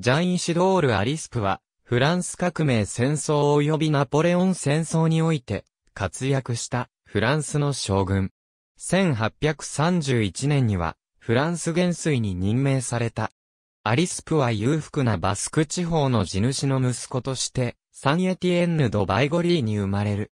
ジャン・イシドール・アリスプは、フランス革命戦争及びナポレオン戦争において、活躍したフランスの将軍。1831年には、フランス元帥に任命された。アリスプは裕福なバスク地方の地主の息子として、サンエティエンヌ・ド・バイゴリーに生まれる。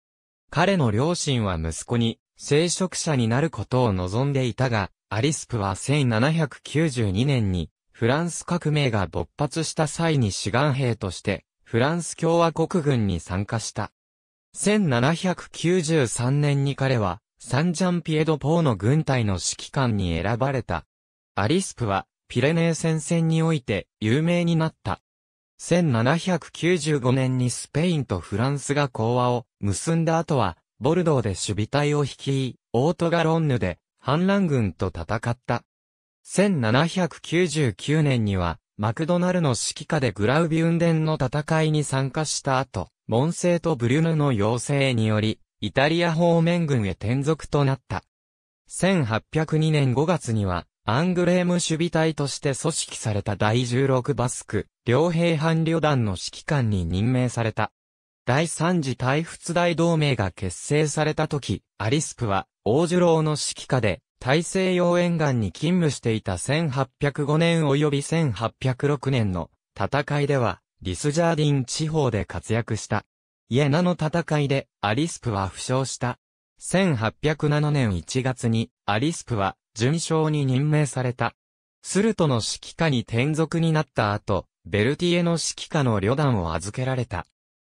彼の両親は息子に、聖職者になることを望んでいたが、アリスプは1792年にフランス革命が勃発した際に志願兵として、フランス共和国軍に参加した。1793年に彼は、サンジャンピエドポーの軍隊の指揮官に選ばれた。アリスプは、ピレネー戦線において、有名になった。1795年にスペインとフランスが講和を結んだ後は、ボルドーで守備隊を率い、オートガロンヌで反乱軍と戦った。1799年には、マクドナルの指揮下でグラウビュンデンの戦いに参加した後、モンセイとブリュヌの要請により、イタリア方面軍へ転属となった。1802年5月には、アングレーム守備隊として組織された第16バスク、両兵反旅団の指揮官に任命された。第3次大仏大同盟が結成された時、アリスプは、王樹郎の指揮下で、大西洋沿岸に勤務していた1805年及び1806年の戦いでは、リスジャーディン地方で活躍した。イエナの戦いでアリスプは負傷した。1807年1月にアリスプは巡将に任命された。スルトの指揮下に転属になった後、ベルティエの指揮下の旅団を預けられた。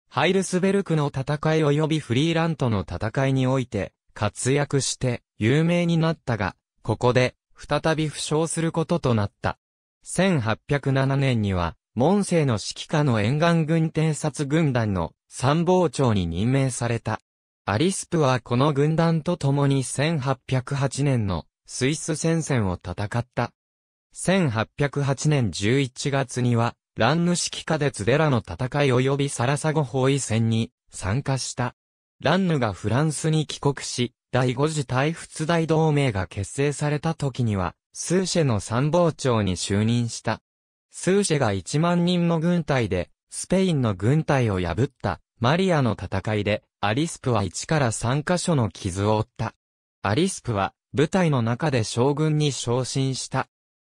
ハイルスベルクの戦い及びフリーラントの戦いにおいて、活躍して有名になったが、ここで再び負傷することとなった。1807年には、モンセイの指揮下の沿岸軍偵察軍団の参謀長に任命された。アリスプはこの軍団と共に1808年のスイス戦線を戦った。1808年11月には、ランヌ指揮下でツデラの戦い及びサラサゴ包囲戦に参加した。ランヌがフランスに帰国し、第五次大仏大同盟が結成された時には、スーシェの参謀長に就任した。スーシェが1万人の軍隊で、スペインの軍隊を破ったマリアの戦いで、アリスプは1から3カ所の傷を負った。アリスプは、部隊の中で将軍に昇進した。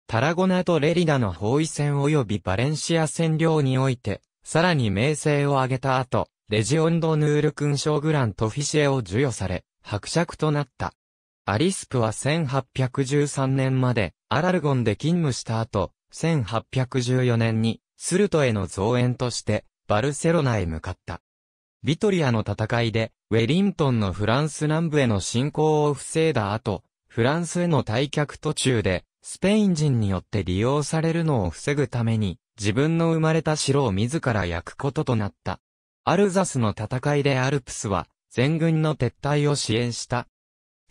タラゴナとレリダの包囲戦及びバレンシア占領において、さらに名声を上げた後、レジオンド・ヌール勲章グラント・フィシェを授与され、伯爵となった。アリスプは1813年までアラルゴンで勤務した後、1814年にスルトへの増援としてバルセロナへ向かった。ビトリアの戦いでウェリントンのフランス南部への侵攻を防いだ後、フランスへの退却途中でスペイン人によって利用されるのを防ぐために自分の生まれた城を自ら焼くこととなった。アルザスの戦いでアルプスは、全軍の撤退を支援した。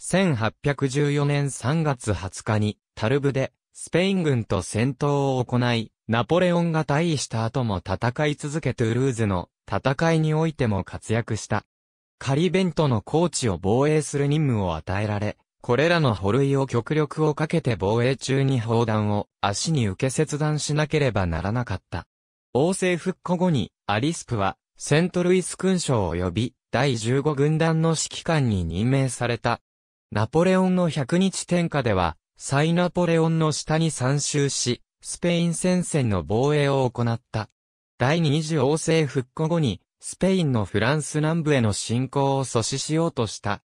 1814年3月20日に、タルブで、スペイン軍と戦闘を行い、ナポレオンが退位した後も戦い続けトゥールーズの戦いにおいても活躍した。カリベントの高地を防衛する任務を与えられ、これらの捕類を極力をかけて防衛中に砲弾を足に受け切断しなければならなかった。王政復古後にアリスプはセントルイス勲章及び第15軍団の指揮官に任命された。ナポレオンの百日天下では、サイナポレオンの下に参集し、スペイン戦線の防衛を行った。第二次王政復古後に、スペインのフランス南部への侵攻を阻止しようとした。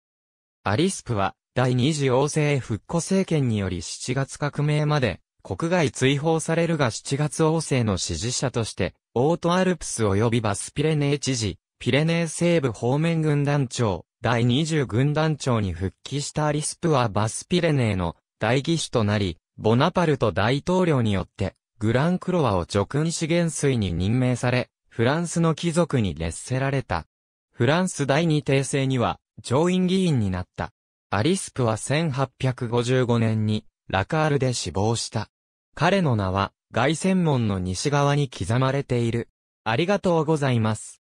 アリスプは、第二次王政復古政権により7月革命まで、国外追放されるが7月王政の支持者として、オートアルプス及びバスピレネー知事、ピレネー西部方面軍団長、第20軍団長に復帰したアリスプはバスピレネーの大義士となり、ボナパルト大統領によって、グランクロワを叙勲資源水に任命され、フランスの貴族に劣せられた。フランス第二帝政には、上院議員になった。アリスプは1855年に、ラカールで死亡した。彼の名は、凱旋門の西側に刻まれている。ありがとうございます。